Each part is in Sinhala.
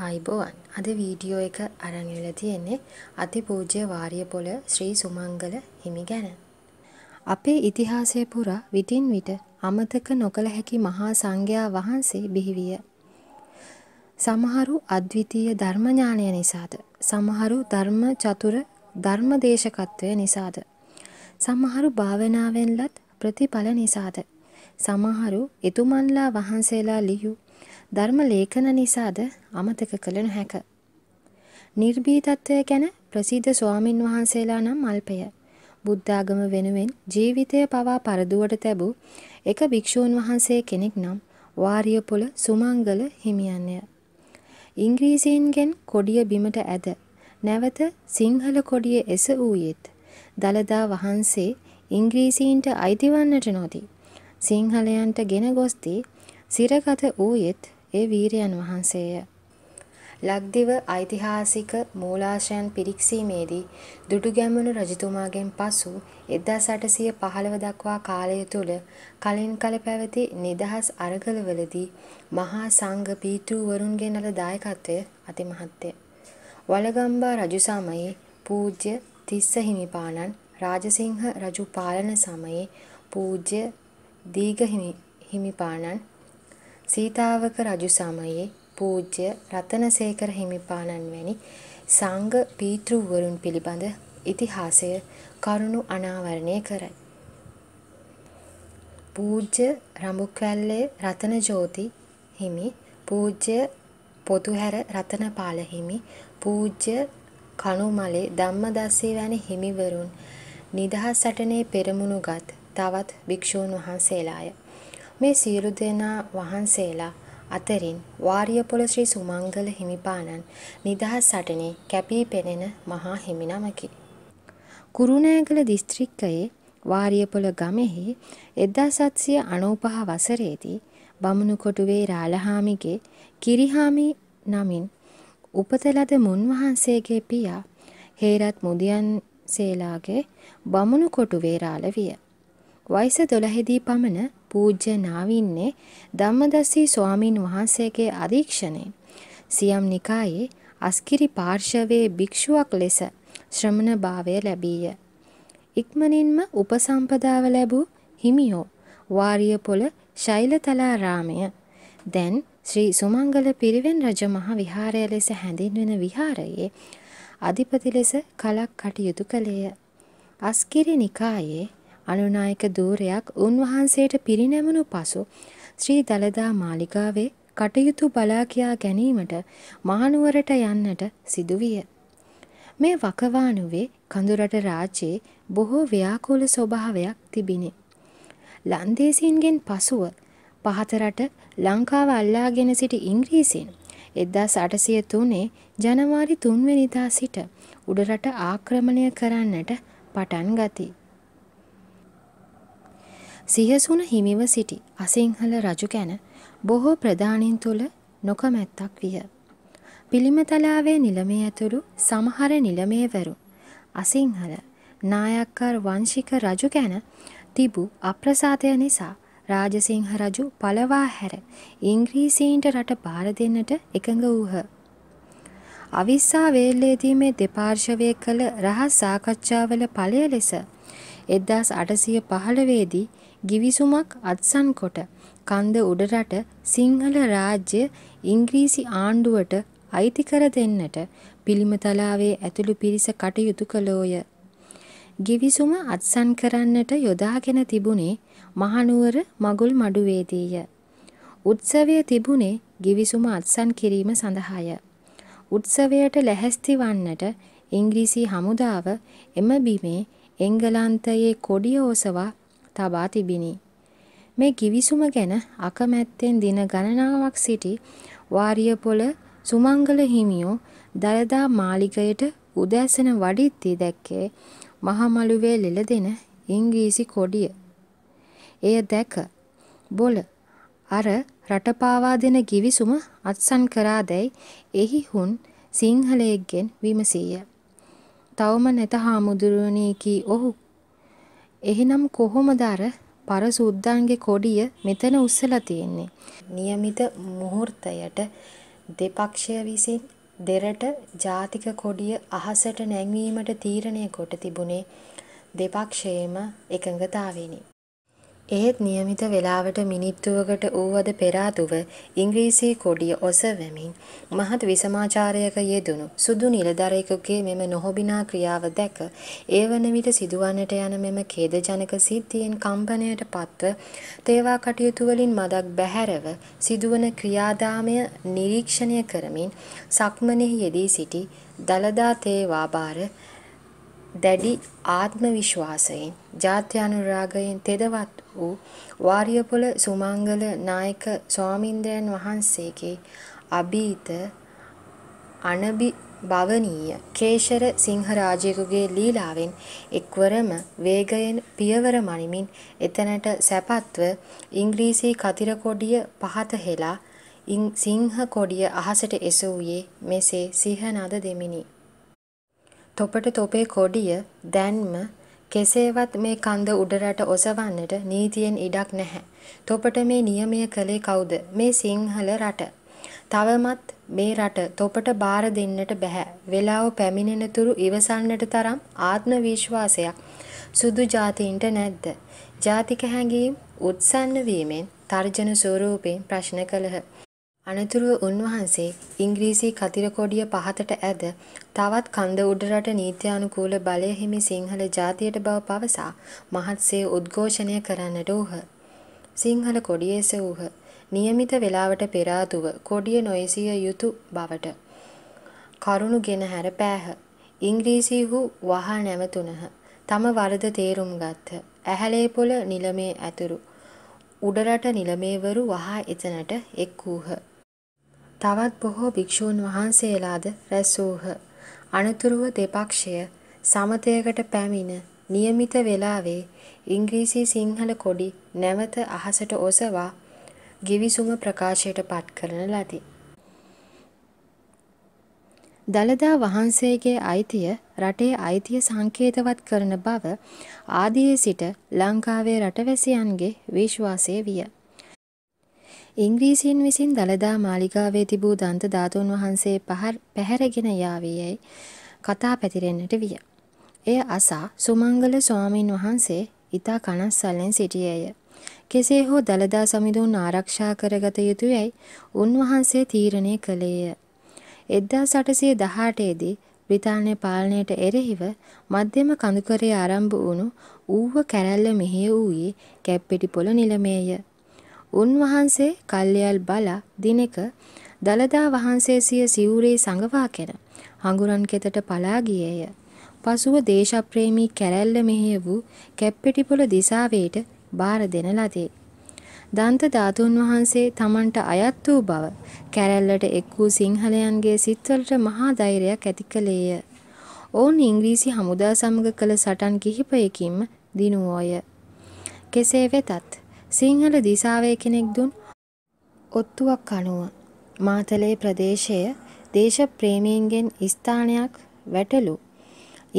ආයිබෝවන් අද වීඩියෝ එක අරන් වෙලා තියෙන්නේ අතිපූජ්‍ය වාරියපොළ ශ්‍රී සුමංගල හිමි ගැන. අපේ ඉතිහාසයේ පුරා විටින් විට අමතක නොකළ හැකි මහා සංඝයා වහන්සේ බිහිවිය. සමහරු අද්විතීය ධර්ම ඥානය නිසාද, සමහරු ධර්ම චතුර ධර්ම දේශකත්වය නිසාද, සමහරු භාවනාවෙන්ලත් ප්‍රතිඵල නිසාද, සමහරු එතුමන්ලා වහන්සේලා ලියූ ධර්ම ලේඛන නිසාද අමතක කළ නොහැක. නිර්භීතත්වය ගැන ප්‍රසිද්ධ ස්වාමින් වහන්සේලා නම් අල්පය. බුද්ධාගම වෙනුවෙන් ජීවිතය පවා පරදුවට තැබූ එක භික්ෂූන් වහන්සේ කෙනෙක් නම් වාරියපොළ සුමංගල හිමියන්ය. ඉංග්‍රීසීන්ගෙන් කොඩිය බිමට ඇද නැවත සිංහල කොඩිය එස වූයේත් දලදා වහන්සේ ඉංග්‍රීසීන්ට අයිතිවන්නට නොදී සිංහලයන්ට ගෙන ගොස්ති සිරගත වූයේත් ඒ වීරයන් වහන්සේය. ලක්දිව ඓතිහාසික මූලාශයන් පිරික්සීමේදී දුටුගැමුණු රජතුමාගෙන් පසු 1815 දක්වා කාලය තුල කලින් කල පැවති නිදහස් අරගලවලදී මහා සංඝ පීතෘවරුන්ගේ නල දායකත්වය අතිමහත්ය. වලගම්බා රජු සමයේ පූජ්‍ය තිස්ස හිමිපාණන් රාජසිංහ රජු පාලන සමයේ පූජ්‍ය දීඝ හිමිපාණන් සීතාවක රජු සමයේ පූජ්‍ය රතනසේකර හිමිපාණන් වැනි සංඝ පීතෘවරුන් පිළිබඳ ඉතිහාසය කරුණු අනාවරණය කරයි. පූජ්‍ය රඹුක්වැල්ලේ රතනජෝති හිමි, පූජ්‍ය පොතුහැර රතනපාල හිමි, පූජ්‍ය කණුමලේ ධම්මදස්සේ වැනි හිමිවරුන් නිදහස් සටනේ පෙරමුණුගත් තවත් භික්ෂූන් වහන්සේලාය. මේ සියලු දෙනා වහන්සේලා අතරින් වාරියපොළ ශ්‍රී සුමංගල හිමිපාණන් නිදහස් සටනේ කැපී පෙනෙන මහා හිමිනමකි. කුරුණෑගල දිස්ත්‍රික්කයේ වාරියපොළ ගමෙහි 1795 වසරේදී බමුණුකොටුවේ රාලහාමිගේ කිරිහාමි නමින් උපත ලද මුන්වහන්සේගේ පියා හේරත් මුදියන් සේලාගේ බමුණුකොටුවේ රාළ විය. වයස 12 දී පමණ පූජ්‍ය නාවින්නේ ධම්මදස්සී ස්වාමින් වහන්සේගේ අධීක්ෂණයෙන් සියම් නිකායේ අස්කිරි පාර්ශවයේ භික්ෂුවක් ලෙස ශ්‍රමණ භාවය ලැබීය. ඉක්මනින්ම උපසම්පදාව ලැබූ හිමියෝ වාරියපොළ ශෛලතලාරාමය දැන් ශ්‍රී සුමංගල පිරිවෙන් රජ මහ විහාරය ලෙස හැඳින්වෙන විහාරයේ අධිපති ලෙස කලක් කටයුතු කළේය. අස්කිරි නිකායේ අනුනායක ධූරයක් උන්වහන්සේට පිරිනැමුණු පසු ශ්‍රී දළදා මාලිගාවේ කටයුතු බලා කියා ගැනීමට මහනුවරට යන්නට සිදුවිය. මේ වකවානුවේ කඳුරට රාජ්‍යයේ බොහෝ ව්‍යාකූල ස්වභාවයක් තිබිණි. ලන්දේසින්ගෙන් පසුව පහතරට ලංකාව අල්ලාගෙන සිටි ඉංග්‍රීසින් එදදා සටසය තුනේ ජනවාරි තුන්වැනිදා සිට උඩරට ආක්‍රමණය කරන්නට පටන් ගතිී. සිහසුන හිමිව සිටි අසිංහල රජු ගැන බොහෝ ප්‍රධානින් තුළ නොකමැත්තක් විය. පිළිමතලාවේ නිලමේ ඇතුළු සමහර නිලමේවරු අසිංහල නායක්කර් වංශික රජු ගැන තිබූ අප්‍රසාදය නිසා රාජසිංහ රජු පලවා හැර ඉංග්‍රීසීන්ට රට බාර දෙන්නට එකඟ වූහ. අවිස්සා වේල්ලේදී මේ දෙපාර්ශවය කළ රහස් සාකච්ඡාවල ඵලය ලෙස 1815 දී ගිවිසුමක් අත්සන් කොට කන්ද උඩරට සිංහල රාජ්‍ය ඉංග්‍රීසි ආණ්ඩුවට අයිති කර දෙන්නට පිළිමතලාවේ ඇතුළු පිරිස කටයුතු කළෝය. ගිවිසුම අත්සන් කරන්නට යොදාගෙන තිබුණේ මහනුවර මගුල් මඩුවේදීය. උත්සවය තිබුණේ ගිවිසුම අත්සන් කිරීම සඳහාය. උත්සවයට ලැහැස්ති වන්නට ඉංග්‍රීසි හමුදාව එම බිමේ එංගලන්තයේ කොඩිය ඔසවා තබා තිබිනි. මේ කිවිසුම ගැන අකමැත්තෙන් දින ගණනාවක් සිටි වාරියපොළ සුමංගල හිමියෝ දළදා මාලිගයට උදෑසන වඩිද්දී දැක්කේ මහමළුවේ ලෙලදෙන ඉංග්‍රීසි කොඩිය. එය දැක බොල අර රටපාවා දෙන ගිවිසුම අත්සන් කරාදැයි එහි හුන් සිංහලයෙක්ගෙන් විමසීය. තවම නැත හාමුදුරුවනේ කී ඔහු. එහෙනම් කොහොමද අර පර සුද්දන්ගේ කොඩිය මෙතන උස්සලා තියෙන්නේ. નિયમિત මුහුර්තයට දෙපක්ෂය විසින් දෙරට ජාතික කොඩිය අහසට නැංවීමට තීරණය කොට තිබුණේ දෙපක්ෂයේම එකඟතාවෙනි. එහෙත් නියමිත වේලාවට මිනිත්තුවකට වූවද පෙර ආතුව ඉංග්‍රීසි කොඩිය ඔසවමින් මහත් විසමාචාරයක යෙදුණු සුදු නිලධරයෙකුගේ මෙම නොහොබිනා ක්‍රියාව දැක ඒවන විට සිදුවන්නට යන මෙම ඛේදජනක සිද්ධියෙන් කම්පනයට පත්ව තේවා කටයුතු වලින් මදක් බැහැරව සිදුවන ක්‍රියාදාමය නිරීක්ෂණය කරමින් සක්මනේ යෙදී සිටි දලදා තේවා බාර දැඩි ආත්ම විශ්වාසයෙන් ජාත්‍යනුරාගයෙන් තෙදවත් වූ වාරියපොළ සුමංගල නායක ස්වාමින්දයන් වහන්සේගේ අභීත අනබි භවනීය කේශර සිංහරාජයෙකුගේ ලීලාවෙන් එක්වරම වේගයෙන් පියවර මනිමින් එතැනට සැපත්ව ඉංග්‍රීසි කතිරකොඩිය පහත හෙලා සිංහ කොඩිය අහසට එසවූයේ මෙසේ සිහනද දෙමිනි තොපට තොපේ කොඩිය දැන්ම කෙසේවත් මේ කන්ද උඩරට ඔසවන්නට නීතියෙන් ඉඩක් නැහැ. තොපට මේ නියමය කළේ කවුද? මේ සිංහල රට. තවමත් මේ රට තොපට බාර දෙන්නට බෑ. වෙලාව පැමිණෙනතුරු ඉවසන්නට තරම් ආත්ම විශ්වාසයක් සුදු ජාතීන්ට නැද්ද? ජාතික හැඟීම් උත්සන්න වීමෙන් තර්ජන ස්වරූපයෙන් ප්‍රශ්න කළහ. අනතුරුව උන්වහන්සේ ඉංග්‍රීසි කතිරකොඩිය පහතට ඇද තවත් කන්ද උඩරට නීත්‍යානුකූල බලය හිමි සිංහල ජාතියට බව පවසා මහත්සේ උද්ඝෝෂණය කරන්නට වූහ. සිංහල කොඩියේ සෙවූහ. નિયમિત වේලාවට පෙර ආතුව කොඩිය නොයසිය යුතු බවට කරුණු ගෙන හැර පෑහ. ඉංග්‍රීසිහු වහා නැවතුණහ. තම වරද තේරුම් ගත්හ. ඇහැලේ පොළ නිලමේ ඇතුරු උඩරට නිලමේවරු වහා එතනට එක් වූහ. තවත් බොහෝ භික්ෂූන් වහන්සේලාද රැස් වූහ. අනතුරුව දෙපක්ෂය සමතයකට පැමිණ નિયમિત වේලාවේ ඉංග්‍රීසි සිංහල කොඩි නැවත අහසට ඔසවා ගිවිසුම ප්‍රකාශයට පත් කරන ලදී. දලදා වහන්සේගේ අයිතිය රටේ අයිතිය සංකේතවත් කරන බව ආදියේ සිට ලංකාවේ රටවැසියන්ගේ විශ්වාසය විය. ඉංග්‍රීසීන් විසින් දළදා මාලිගාවේ තිබූ දන්ත ධාතුන් වහන්සේ පහර පැහැරගෙන යාවේ යයි කතා පැතිරෙන්නට විය. එය අසා සුමංගල ස්වාමීන් වහන්සේ ඉතා කනස්සල්ලෙන් සිටියේය. කෙසේ හෝ දළදා සමිඳුන් ආරක්ෂා කරගත යුතුයයි උන්වහන්සේ තීරණය කළේය. 1818 දී බ්‍රිතාන්‍ය පාලනයට එරෙහිව මධ්‍යම කඳුකරේ ආරම්භ වුණු ඌව කැරැල්ල මෙහෙය වූයේ කැප්පෙටිපොළ නිලමේය. උන්වහන්සේ කල්යල් බලා දිනක දලදා වහන්සේ සිය සිවුරේ සඟවාගෙන හඟුරන් කෙතට පලා ගියේය. පසුව දේශප්‍රේමී කැරැල්ල මෙහෙය වූ කැප්පෙටිපොළ දිසාවේට බාර දෙන ලදී. දන්ත ධාතුන් වහන්සේ තමන්ට අයත් වූ බව කැරැල්ලට එක් වූ සිංහලයන්ගේ සිත්වලට මහා ධෛර්යයක් ඇති කළේය. ඔවුන් ඉංග්‍රීසි හමුදා සමග කළ සටන් කිහිපයකින්ම දිනුවෝය. කෙසේ වෙතත් සිංහල දිසාවේ කෙනෙක් දුන් ඔත්තුවක් අනුව මාතලේ ප්‍රදේශය දේශප්‍රේමීන්ගෙන් ස්ථානයක් වැටලු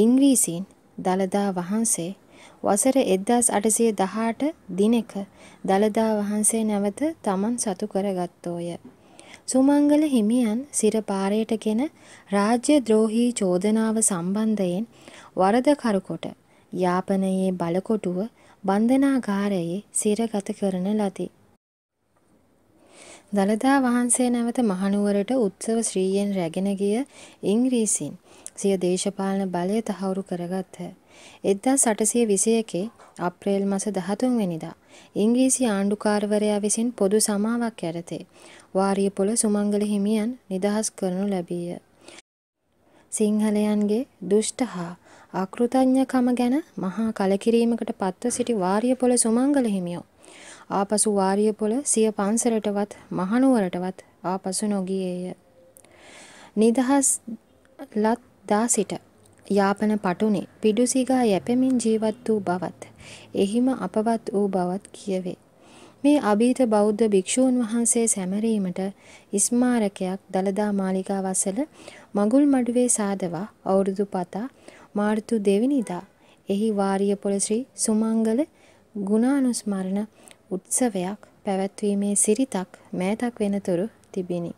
ඉංග්‍රීසින් දළදා වහන්සේ වසර 1818 දිනක දළදා වහන්සේ නැවත තමන් සතු කරගත්තෝය. සුමංගල හිමියන් සිරපාරයටගෙන රාජ්‍ය ද්‍රෝහී චෝදනාව සම්බන්ධයෙන් වරදකරුකොට යාපනයේ බලකොටුව බන්ධනාගාරයේ සිරගත කරන ලදී. දළදා වහන්සේ නැවත මහනුවරට උත්සව ශ්‍රීයෙන් රැගෙන ගිය ඉංග්‍රීසින් සිය දේශපාලන බලය තහවුරු කරගත්හ. 1821 අප්‍රේල් මාස 13 වෙනිදා ඉංග්‍රීසි ආණ්ඩුකාරවරයා විසින් පොදු සමාවක් යටතේ වාරියපොළ සුමංගල හිමියන් නිදහස් කරනු ලැබීය. සිංහලයන්ගේ දුෂ්ට හා අකෘතඥකම ගැන මහා කලකිරීමකට පත්ව සිටි වාරියපොළ සුමංගල හිමියෝ ආපසු වාරියපොළ සිය පන්සලටවත් මහනුවරටවත් ආපසු නොගියේය. නිදහස් ලත් දා සිට යාපන පටුනේ පිඩුසිගා යැපෙමින් ජීවත් වූ බවත් එහිම අපවත් වූ බවත් කියවේ. මේ අභීත බෞද්ධ භික්ෂූන් වහන්සේ සැමරීමට ස්මාරකයක් දළදා මාලිගාවසල මගුල් මඩුවේ සාදවා අවුරුදු පතා මාර්තු දෙවනිදා එහි වාරිය පොලශ්‍රී සුමංගල ගුණානුස්මරණ උත්සවයක් පැවැත්වීමේ සිරිතක් මෑතක් වෙනතුරු තිබිණි.